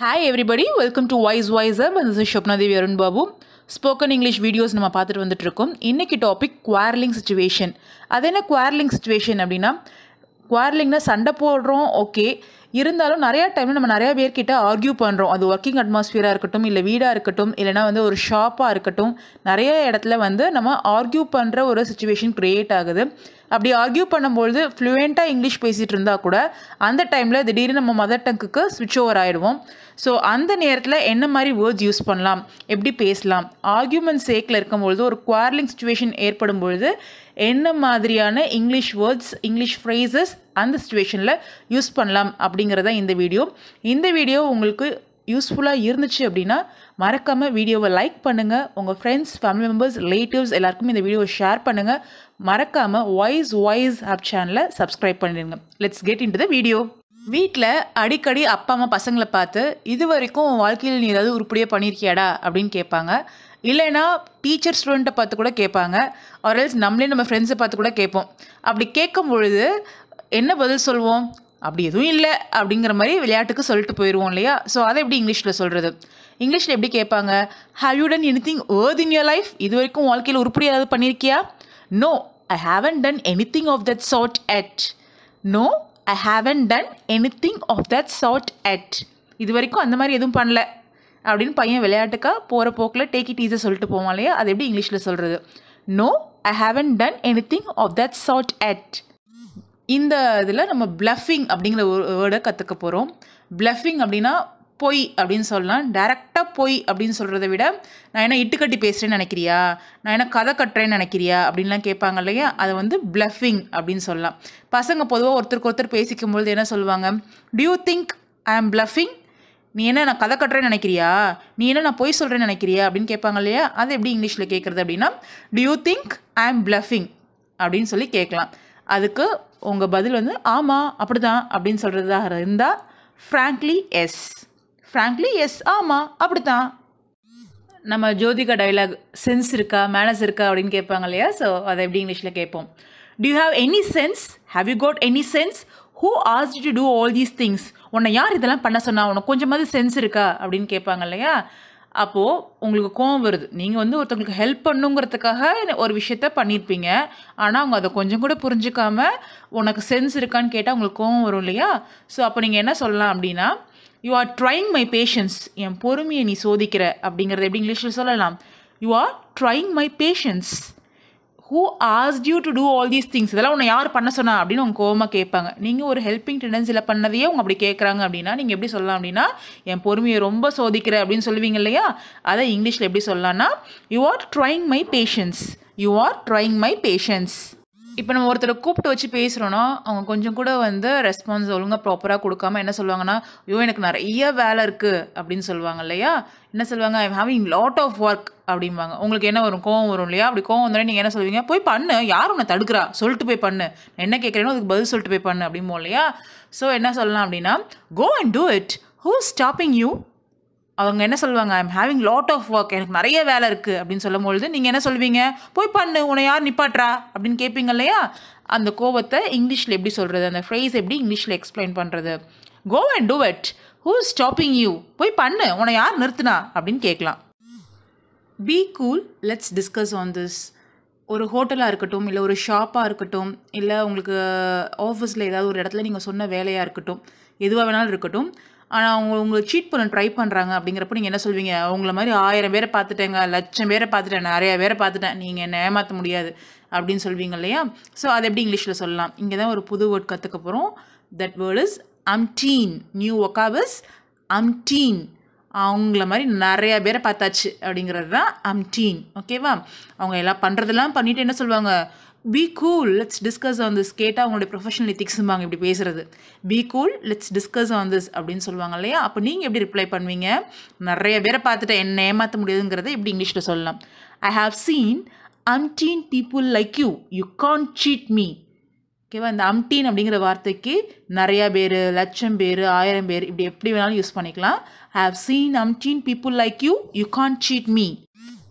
hi everybody welcome to voice voice of this Devi Arun Babu spoken English videos நம்ம பார்த்துட்டு வந்துட்டு இருக்கோம் இன்றைக்கி டாபிக் குவார்லிங் சுச்சுவேஷன் அது என்ன குவார்லிங் சுச்சுவேஷன் அப்படின்னா குவார்லிங்னா சண்டை போடுறோம் ஓகே இருந்தாலும் நிறையா டைமில் நம்ம நிறையா பேர்கிட்ட ஆர்கியூ பண்ணுறோம் அது ஒர்க்கிங் அட்மாஸ்ஃபியராக இருக்கட்டும் இல்லை வீடாக இருக்கட்டும் இல்லைனா வந்து ஒரு ஷாப்பாக இருக்கட்டும் நிறைய இடத்துல வந்து நம்ம ஆர்கியூ பண்ணுற ஒரு சுச்சுவேஷன் க்ரியேட் ஆகுது அப்படி ஆர்கியூ பண்ணும்பொழுது ஃப்ளூயண்ட்டாக இங்கிலீஷ் பேசிகிட்டு இருந்தால் கூட அந்த டைமில் திடீர்னு நம்ம மதர் டங்குக்கு ஸ்விட்ச் ஓவர் ஆகிடுவோம் ஸோ அந்த நேரத்தில் என்ன மாதிரி வேர்ட்ஸ் யூஸ் பண்ணலாம் எப்படி பேசலாம் ஆர்கியூமெண்ட் சேக்கில் இருக்கும்பொழுது ஒரு குவார்லிங் சுச்சுவேஷன் ஏற்படும் பொழுது என்ன மாதிரியான இங்கிலீஷ் வேர்ட்ஸ் இங்கிலீஷ் ஃப்ரேசஸ் அந்த சுச்சுவேஷனில் யூஸ் பண்ணலாம் அப்படிங்கிறத இந்த வீடியோ இந்த வீடியோ உங்களுக்கு யூஸ்ஃபுல்லாக இருந்துச்சு அப்படின்னா மறக்காமல் வீடியோவை லைக் பண்ணுங்கள் உங்கள் ஃப்ரெண்ட்ஸ் ஃபேமிலி மெம்பர்ஸ் ரிலேட்டிவ்ஸ் எல்லாருக்கும் இந்த வீடியோவை ஷேர் பண்ணுங்கள் மறக்காமல் வாய்ஸ் வாய்ஸ் ஆப் சேனலை சப்ஸ்கிரைப் பண்ணிடுங்க let's get into the video வீட்டில் அடிக்கடி அப்பா அம்மா பசங்களை பார்த்து இது வரைக்கும் வாழ்க்கையில் நீ ஏதாவது உருப்படியாக பண்ணியிருக்கியாடா அப்படின்னு கேட்பாங்க இல்லைன்னா டீச்சர் ஸ்டூடெண்ட்டை பார்த்து கூட கேட்பாங்க ஆர்எல்ஸ் நம்மளே நம்ம ஃப்ரெண்ட்ஸை பார்த்து கூட கேட்போம் அப்படி கேட்கும் பொழுது என்ன பதில் சொல்வோம் அப்படி எதுவும் இல்லை அப்படிங்கிற மாதிரி விளையாட்டுக்கு சொல்லிட்டு போயிடுவோம் இல்லையா ஸோ அதை எப்படி இங்கிலீஷில் சொல்கிறது இங்கிலீஷில் எப்படி கேட்பாங்க have you done anything worth in your life இது வரைக்கும் வாழ்க்கையில் உருப்படி ஏதாவது பண்ணியிருக்கியா no I haven't done anything of that sort at no I haven't done anything of that sort at இது வரைக்கும் அந்த மாதிரி எதுவும் பண்ணல அப்படின்னு பையன் விளையாட்டுக்காக போகிற போக்கில் டேக் இட் ஈஸாக சொல்லிட்டு போவோம் இல்லையா அது எப்படி இங்கிலீஷில் சொல்கிறது no I haven't done anything of that sort at இந்த இதில் நம்ம பிளஃபிங் அப்படிங்கிற ஒரு வேர்டை கற்றுக்க போகிறோம் பிளஃபிங் அப்படின்னா பொய் அப்படின்னு சொல்லலாம் டேரெக்டாக பொய் அப்படின்னு சொல்கிறத விட நான் என்ன இட்டுக்கட்டி பேசுகிறேன்னு நினைக்கிறியா நான் என்ன கதை கட்டுறேன்னு நினைக்கிறியா அப்படின்லாம் கேட்பாங்க இல்லையா அதை வந்து பிளஃபிங் அப்படின்னு சொல்லலாம் பசங்க பொதுவாக ஒருத்தருக்கு ஒருத்தர் பேசிக்கும்பொழுது என்ன சொல்லுவாங்க டியூ திங்க் ஐ ஆம் பிளஃபிங் நீ என்ன நான் கதை கட்டுறேன்னு நினைக்கிறியா நீ என்ன நான் பொய் சொல்கிறேன்னு நினைக்கிறியா அப்படின்னு கேட்பாங்க இல்லையா அது எப்படி இங்கிலீஷில் கேட்குறது அப்படின்னா டியூ திங்க் ஐ ஆம் பிளஃபிங் அப்படின்னு சொல்லி கேட்கலாம் அதுக்கு உங்கள் பதில் வந்து ஆமாம் அப்படி தான் அப்படின்னு சொல்கிறதாக இருந்தால் ஃப்ராங்க்லி எஸ் ஃப்ராங்க்லி எஸ் ஆமாம் அப்படித்தான் நம்ம ஜோதிகா டைலாக் சென்ஸ் இருக்கா மேனஸ் இருக்கா அப்படின்னு கேட்பாங்க இல்லையா ஸோ அதை எப்படி இங்கிலீஷில் கேட்போம் you have any sense have you got any sense who ஆஸ் to do all these things உன்னை யார் இதெல்லாம் பண்ண சொன்னா உனக்கு கொஞ்சமாவது சென்ஸ் இருக்கா அப்படின்னு கேட்பாங்க இல்லையா அப்போது உங்களுக்கு கோவம் வருது நீங்கள் வந்து ஒருத்தவங்களுக்கு ஹெல்ப் பண்ணுங்கிறதுக்காக ஒரு விஷயத்த பண்ணியிருப்பீங்க ஆனால் அவங்க அதை கொஞ்சம் கூட புரிஞ்சுக்காமல் உனக்கு சென்ஸ் இருக்கான்னு கேட்டால் உங்களுக்கு கோவம் வரும் இல்லையா ஸோ அப்போ நீங்கள் என்ன சொல்லலாம் அப்படின்னா you are trying my patience என் பொறுமையை நீ சோதிக்கிற அப்படிங்கிறத எப்படி இங்கிலீஷில் சொல்லலாம் you are trying my patience who ஆஸ் you to do all these things இதெல்லாம் உன்னை யார் பண்ண சொன்னா அப்படின்னு உங்க கோவமாக கேட்பாங்க நீங்கள் ஒரு ஹெல்பிங் டெண்டன்சியில் பண்ணதையே உங்க அப்படி கேட்குறாங்க அப்படின்னா நீங்கள் எப்படி சொல்லலாம் அப்படின்னா என் பொறுமையை ரொம்ப சோதிக்கிற அப்படின்னு சொல்லுவீங்க இல்லையா அதை இங்கிலீஷில் எப்படி சொல்லலாம்னா you are trying my patience you are trying my patience இப்போ நம்ம ஒருத்தரை கூப்பிட்டு வச்சு பேசுகிறோன்னா அவங்க கொஞ்சம் கூட வந்து ரெஸ்பான்ஸ் ஒழுங்காக ப்ராப்பராக கொடுக்காம என்ன சொல்லுவாங்கன்னா ஐயோ எனக்கு நிறைய வேலை இருக்குது அப்படின்னு சொல்லுவாங்க இல்லையா என்ன சொல்லுவாங்க I'm having lot of work அப்படிம்பாங்க உங்களுக்கு என்ன வரும் கோவம் வரும் இல்லையா அப்படி கோவம் வந்தோடனே நீங்கள் என்ன சொல்லுவீங்க போய் பண்ணு யார் உன்னை தடுக்கிறா சொல்லிட்டு போய் பண்ணு என்ன கேட்குறேனோ அதுக்கு பதில் சொல்லிட்டு போய் பண்ணு அப்படிம்போம் இல்லையா ஸோ என்ன சொல்லலாம் அப்படின்னா go and do it who stopping you அவங்க என்ன சொல்லுவாங்க I'm having lot of work எனக்கு நிறைய வேலை இருக்குது அப்படின்னு சொல்லும்பொழுது நீங்கள் என்ன சொல்வீங்க போய் பண்ணு உன்னை யார் நிப்பாட்றா அப்படின்னு கேட்பீங்க இல்லையா அந்த கோவத்தை இங்கிலீஷில் எப்படி சொல்கிறது அந்த ஃப்ரேஸ் எப்படி இங்கிலீஷில் எக்ஸ்பிளைன் பண்ணுறது go and do it who stopping you போய் பண்ணு உன்னை யார் நிறுத்துனா அப்படின்னு கேட்கலாம் be cool let's discuss on this ஒரு ஹோட்டலாக இருக்கட்டும் இல்லை ஒரு ஷாப்பாக இருக்கட்டும் இல்லை உங்களுக்கு ஆஃபீஸில் ஏதாவது ஒரு இடத்துல நீங்கள் சொன்ன வேலையாக இருக்கட்டும் எதுவாக வேணாலும் இருக்கட்டும் ஆனால் அவங்க உங்களை சீட் பண்ண ட்ரை பண்ணுறாங்க அப்படிங்கிறப்ப நீங்கள் என்ன சொல்வீங்க அவங்கள மாதிரி ஆயிரம் பேரை பார்த்துட்டேங்க லட்சம் பேரை பார்த்துட்டேன் நிறைய பேரை பார்த்துட்டேன் நீங்கள் என்ன ஏமாற்ற முடியாது அப்படின்னு சொல்வீங்க இல்லையா ஸோ அதை எப்படி இங்கிலீஷில் சொல்லலாம் இங்கே தான் ஒரு புது வேர்ட் கற்றுக்க போகிறோம் that word is umpteen new vocabs umpteen அவங்கள மாதிரி நிறையா பேரை பார்த்தாச்சு அப்படிங்கிறது தான் அம்டீன் ஓகேவா அவங்க எல்லாம் பண்ணுறதெல்லாம் பண்ணிவிட்டு என்ன சொல்லுவாங்க be cool let's discuss on this கேட்டால் அவங்களுடைய ப்ரொஃபஷனல் எத்திக்ஸும்பாங்க இப்படி பேசுகிறது be cool let's discuss on this அப்படின்னு சொல்லுவாங்க இல்லையா அப்போ நீங்கள் எப்படி ரிப்ளை பண்ணுவீங்க நிறைய பேரை பார்த்துட்டு என்ன ஏமாற்ற முடியுதுங்கிறத எப்படி இங்கிலீஷில் சொல்லலாம் I have seen umpteen people like you you can't cheat me ஓகேவா இந்த அம்டீன் அப்படிங்கிற வார்த்தைக்கு நிறையா பேர் லட்சம் பேர் ஆயிரம் பேர் இப்படி எப்படி வேணாலும் யூஸ் பண்ணிக்கலாம் I have seen umpteen people like you you can't cheat me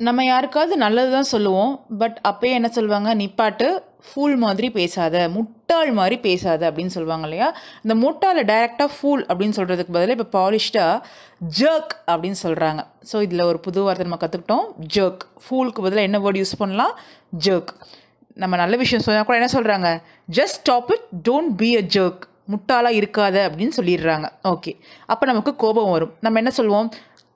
நம்ம யாருக்காவது நல்லது தான் சொல்லுவோம் பட் அப்போயே என்ன சொல்லுவாங்க நிப்பாட்டு ஃபூல் மாதிரி பேசாத முட்டாள் மாதிரி பேசாத அப்படின்னு சொல்லுவாங்க இல்லையா இந்த முட்டாளை டைரெக்டாக ஃபூல் அப்படின்னு சொல்கிறதுக்கு பதிலாக இப்போ பாலிஷ்டாக ஜர்க் அப்படின்னு சொல்கிறாங்க ஸோ இதில் ஒரு புது வார்த்தை நம்ம கற்றுக்கிட்டோம் ஜர்க் ஃபூலுக்கு பதிலாக என்ன வேர்டு யூஸ் பண்ணலாம் ஜர்க் நம்ம நல்ல விஷயம் சொன்னால் கூட என்ன சொல்கிறாங்க just stop it don't be a jerk முட்டாளாக இருக்காத அப்படின்னு சொல்லிடுறாங்க ஓகே அப்போ நமக்கு கோபம் வரும் நம்ம என்ன சொல்லுவோம்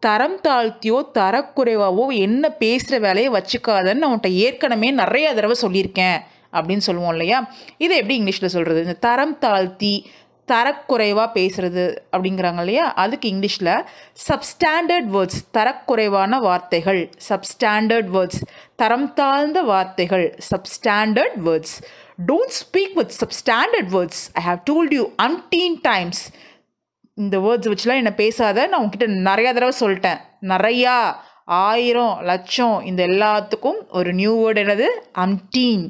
தரம் தாழ்த்தியோ தரக்குறைவாவோ என்ன பேசுகிற வேலையை வச்சுக்காதன்னு அவன்கிட்ட ஏற்கனவே நிறைய தடவை சொல்லியிருக்கேன் அப்படின்னு சொல்லுவோம் இல்லையா இதை எப்படி இங்கிலீஷில் சொல்கிறது இந்த தரம் தாழ்த்தி தரக்குறைவாக பேசுகிறது அப்படிங்கிறாங்க இல்லையா அதுக்கு இங்கிலீஷில் சப்ஸ்டாண்டர்ட் வேர்ட்ஸ் தரக்குறைவான வார்த்தைகள் சப்ஸ்டாண்டர்ட் வேர்ட்ஸ் தரம் தாழ்ந்த வார்த்தைகள் substandard words don't speak with substandard words I have told you umpteen times இந்த வேர்ட்ஸ் வச்சுலாம் என்னை பேசாத நான் உங்ககிட்ட நிறையா தடவை சொல்லிட்டேன் நிறையா ஆயிரம் லட்சம் இந்த எல்லாத்துக்கும் ஒரு நியூ வேர்டு என்னது அம்டீன்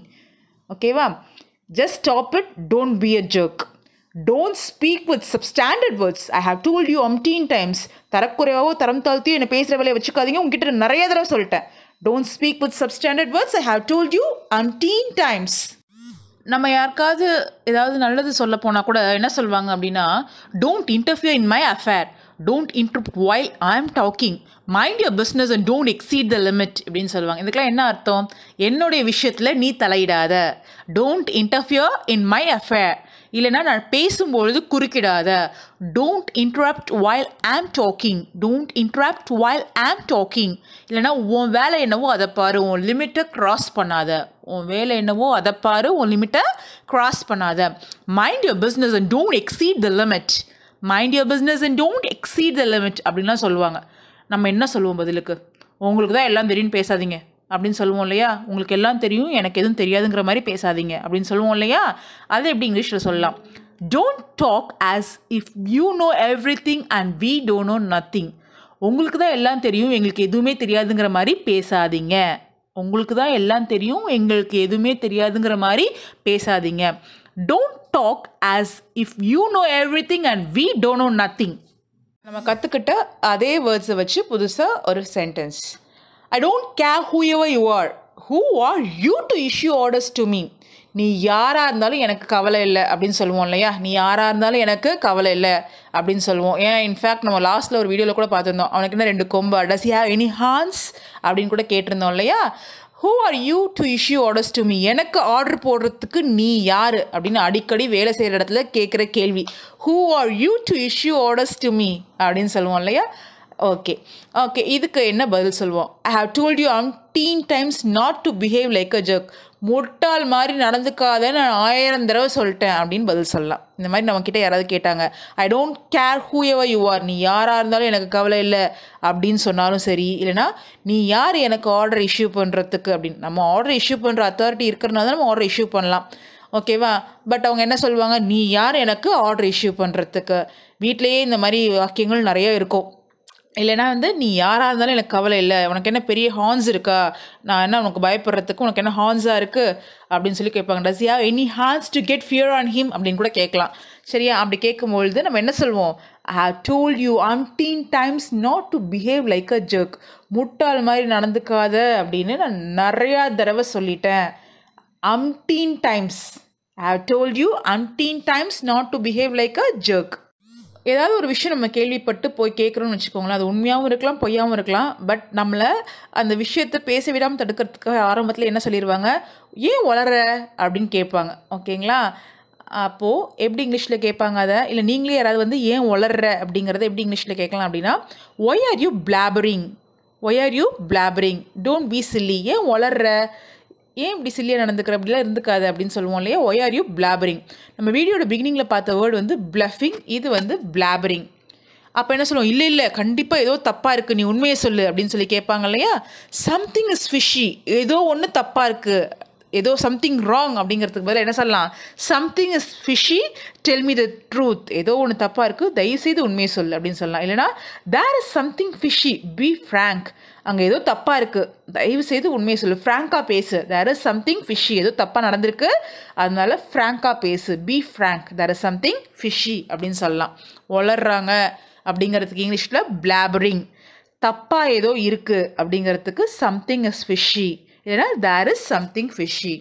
ஓகேவா just stop it don't be a jerk don't speak with substandard words I have told you umpteen times தரக்குறைவாகவோ தரம் தாழ்த்தியோ என்னை பேசுகிற வேலையை வச்சுக்காதீங்க உங்ககிட்ட நிறைய தடவை சொல்லிட்டேன் don't speak with substandard words I have told you umpteen times நம்ம யாருக்காவது ஏதாவது நல்லது சொல்ல போனால் கூட என்ன சொல்லுவாங்க அப்படின்னா don't interfere in my affair don't interrupt while I am talking mind your business and don't exceed the limit அப்படின்னு சொல்லுவாங்க இதுக்கெல்லாம் என்ன அர்த்தம் என்னுடைய விஷயத்தில் நீ தலையிடாத don't interfere in my affair இல்லைனா நான் பேசும்பொழுது குறுக்கிடாத don't interrupt while am talking don't interrupt while am talking இல்லைனா உன் வேலை என்னவோ அதை பாரு உன் லிமிட்டை க்ராஸ் பண்ணாத உன் வேலை என்னவோ அதை பாரு உன் லிமிட்டை க்ராஸ் பண்ணாத mind your business and don't exceed the limit mind your business and don't exceed the limit அப்படின்லாம் சொல்லுவாங்க நம்ம என்ன சொல்லுவோம் பதிலுக்கு உங்களுக்கு தான் எல்லாம் தெரியும் பேசாதீங்க அப்படின்னு சொல்லுவோம் இல்லையா உங்களுக்கு எல்லாம் தெரியும் எனக்கு எதுவும் தெரியாதுங்கிற மாதிரி பேசாதீங்க அப்படின்னு சொல்லுவோம் இல்லையா அதை எப்படி இங்கிலீஷில் சொல்லலாம் don't talk as if you know everything and we don't know nothing உங்களுக்கு தான் எல்லாம் தெரியும் எங்களுக்கு எதுவுமே தெரியாதுங்கிற மாதிரி பேசாதீங்க உங்களுக்கு தான் எல்லாம் தெரியும் எங்களுக்கு எதுவுமே தெரியாதுங்கிற மாதிரி பேசாதீங்க don't talk as if you know everything and we don't know nothing நம்ம கற்றுக்கிட்ட அதே வேர்ட்ஸை வச்சு புதுசாக ஒரு sentence I don't care whoever you are who are you to issue orders to me நீ யாராக இருந்தாலும் எனக்கு கவலை இல்லை அப்படின்னு சொல்லுவோம் இல்லையா நீ யாராக இருந்தாலும் எனக்கு கவலை இல்லை அப்படின்னு சொல்லுவோம் ஏன் இன்ஃபேக்ட் நம்ம லாஸ்ட்டில் ஒரு வீடியோவில் கூட பார்த்துருந்தோம் அவனுக்கு என்ன ரெண்டு கொம்பு டஸ் ஹேவ் எனி ஹான்ஸ் அப்படின்னு கூட கேட்டிருந்தோம் இல்லையா who are you to issue orders to me எனக்கு ஆர்டர் போடுறதுக்கு நீ யார் அப்படின்னு அடிக்கடி வேலை செய்கிற இடத்துல கேட்குற கேள்வி who are you to issue orders to me அப்படின்னு சொல்லுவோம் இல்லையா ஓகே ஓகே இதுக்கு என்ன பதில் சொல்லுவோம் I have told you umpteen times not to behave like a jerk முட்டாள் மாதிரி நடந்துக்காத நான் ஆயிரம் தடவை சொல்லிட்டேன் அப்படின்னு பதில் சொல்லலாம் இந்த மாதிரி நம்மக்கிட்ட யாராவது கேட்டாங்க I don't care whoever you are நீ யாராக இருந்தாலும் எனக்கு கவலை இல்லை அப்படின்னு சொன்னாலும் சரி இல்லைனா நீ யார் எனக்கு ஆர்டர் இஷ்யூ பண்ணுறதுக்கு அப்படின்னு நம்ம ஆர்டர் இஷ்யூ பண்ணுற அத்தாரிட்டி இருக்கிறனால நம்ம ஆர்டர் இஷ்யூ பண்ணலாம் ஓகேவா பட் அவங்க என்ன சொல்லுவாங்க நீ யார் எனக்கு ஆர்டர் இஷ்யூ பண்ணுறதுக்கு வீட்லேயே இந்த மாதிரி வாக்கியங்கள் நிறைய இருக்கும் இல்லைனா வந்து நீ யாராக இருந்தாலும் எனக்கு கவலை இல்லை உனக்கு என்ன பெரிய ஹார்ன்ஸ் இருக்கா நான் என்ன உனக்கு பயப்படுறதுக்கு உனக்கு என்ன ஹார்ன்ஸாக இருக்குது அப்படின்னு சொல்லி கேட்பாங்க does ya any horns to get fear on him அப்படின்னு கூட கேட்கலாம் சரியா அப்படி கேட்கும்பொழுது நம்ம என்ன சொல்வோம் I have told you umpteen times not to behave like a jerk முட்டாள் மாதிரி நடந்துக்காத அப்படின்னு நான் நிறையா தடவை சொல்லிட்டேன் umpteen times I have told you umpteen times not to behave like a jerk ஏதாவது ஒரு விஷயம் நம்ம கேள்விப்பட்டு போய் கேட்குறோன்னு வச்சுக்கோங்களேன் அது உண்மையாகவும் இருக்கலாம் பொய்யாகவும் இருக்கலாம் பட் நம்மளை அந்த விஷயத்தை பேச விடாமல் தடுக்கிறதுக்காக ஆரம்பத்தில் என்ன சொல்லிடுவாங்க ஏன் வளர அப்படின்னு கேட்பாங்க ஓகேங்களா அப்போது எப்படி இங்கிலீஷில் கேட்பாங்க அதை இல்லை நீங்களே யாராவது வந்து ஏன் வளர்ற அப்படிங்கிறத எப்படி இங்கிலீஷில் கேட்கலாம் அப்படின்னா why are you blabbering why are you blabbering don't be silly ஏன் வளர்ற ஏன் இப்படி சில்லியாக நடந்துக்கிற அப்படிலாம் இருந்துக்காது அப்படின்னு சொல்லுவோம் இல்லையா ஒய் ஆர் யூ பிளாபரிங் நம்ம வீடியோட பிகினிங்கில் பார்த்த வேர்டு வந்து பிளஃபிங் இது வந்து பிளாபரிங் அப்போ என்ன சொல்லுவோம் இல்லை இல்லை கண்டிப்பாக ஏதோ தப்பாக இருக்குது நீ உண்மையை சொல்லு அப்படின்னு சொல்லி கேட்பாங்க இல்லையா சம்திங் இஸ் ஃபிஷி ஏதோ ஒன்று தப்பாக இருக்குது ஏதோ சம்திங் ராங் அப்படிங்கிறதுக்கு பதில் என்ன சொல்லலாம் something is fishy tell me the truth ஏதோ ஒன்று தப்பாக இருக்குது தயவுசெய்து உண்மையை சொல் அப்படின்னு சொல்லலாம் இல்லைனா there is something fishy be frank அங்கே ஏதோ தப்பாக இருக்குது தயவு செய்து உண்மையை சொல்லு ஃப்ரேங்காக பேசு தேர் இஸ் சம்திங் ஃபிஷி ஏதோ தப்பாக நடந்திருக்கு அதனால ஃப்ரேங்காக பேசு be frank there is something fishy அப்படின்னு சொல்லலாம் வளர்றாங்க அப்படிங்கிறதுக்கு இங்கிலீஷில் பிளாபரிங் தப்பாக ஏதோ இருக்குது அப்படிங்கிறதுக்கு சம்திங் இஸ் ஃபிஷி ஏன்னா தேர் இஸ் சம்திங் ஃபிஷ்ஷி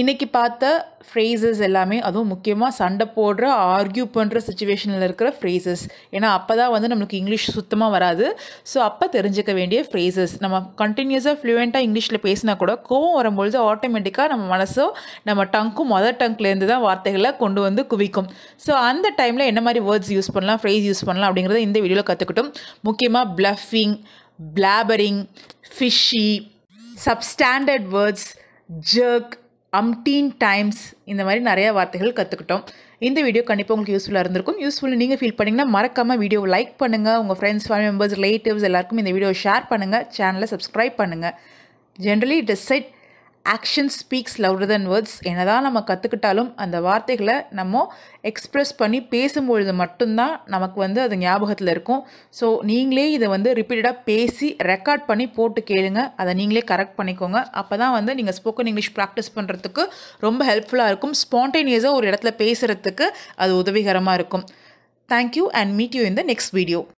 இன்றைக்கி பார்த்த ஃப்ரேசஸ் எல்லாமே அதுவும் முக்கியமாக சண்டை போடுற ஆர்கியூ பண்ணுற சுச்சுவேஷனில் இருக்கிற ஃப்ரேசஸ் ஏன்னா அப்போ தான் வந்து நம்மளுக்கு இங்கிலீஷ் சுத்தமாக வராது ஸோ அப்போ தெரிஞ்சுக்க வேண்டிய ஃப்ரேசஸ் நம்ம கண்டினியூஸாக ஃப்ளூவெண்ட்டாக இங்கிலீஷில் பேசினா கூட கோவம் வரும்பொழுது ஆட்டோமேட்டிக்காக நம்ம மனசோ நம்ம டங்க்கும் மதர் டங்க்லேருந்து தான் வார்த்தைகளை கொண்டு வந்து குவிக்கும் ஸோ அந்த டைமில் என்ன மாதிரி வேர்ட்ஸ் யூஸ் பண்ணலாம் ஃப்ரேஸ் யூஸ் பண்ணலாம் அப்படிங்கிறத இந்த வீடியோவில் கற்றுக்கிட்டோம் முக்கியமாக bluffing blabbering fishy substandard words jerk umpteen times இந்த மாதிரி நிறையா வார்த்தைகள் கற்றுக்கிட்டோம் இந்த வீடியோ கண்டிப்பாக உங்களுக்கு யூஸ்ஃபுல்லாக இருந்திருக்கும் யூஸ்ஃபுல் நீங்கள் ஃபீல் பண்ணிங்கன்னா மறக்காமல் வீடியோவை லைக் பண்ணுங்கள் உங்கள் ஃப்ரெண்ட்ஸ் ஃபேமிலி மெம்பர்ஸ் ரிலேட்டிவ்ஸ் எல்லாருக்கும் இந்த வீடியோ ஷேர் பண்ணுங்கள் சேனலை சப்ஸ்கிரைப் பண்ணுங்கள் generally they said action speaks louder than words என்ன தான் நம்ம கற்றுக்கிட்டாலும் அந்த வார்த்தைகளை நம்ம எக்ஸ்ப்ரெஸ் பண்ணி பேசும்பொழுது மட்டும்தான் நமக்கு வந்து அது ஞாபகத்தில் இருக்கும் ஸோ நீங்களே இதை வந்து ரிப்பீட்டடாக பேசி ரெக்கார்ட் பண்ணி போட்டு கேளுங்க அதை நீங்களே கரெக்ட் பண்ணிக்கோங்க அப்போ தான் வந்து நீங்கள் ஸ்போக்கன் இங்கிலீஷ் ப்ராக்டிஸ் பண்ணுறதுக்கு ரொம்ப ஹெல்ப்ஃபுல்லாக இருக்கும் ஸ்பான்டேனியஸாக ஒரு இடத்துல பேசுகிறதுக்கு அது உதவிகரமாக இருக்கும் thank you and meet you in the next video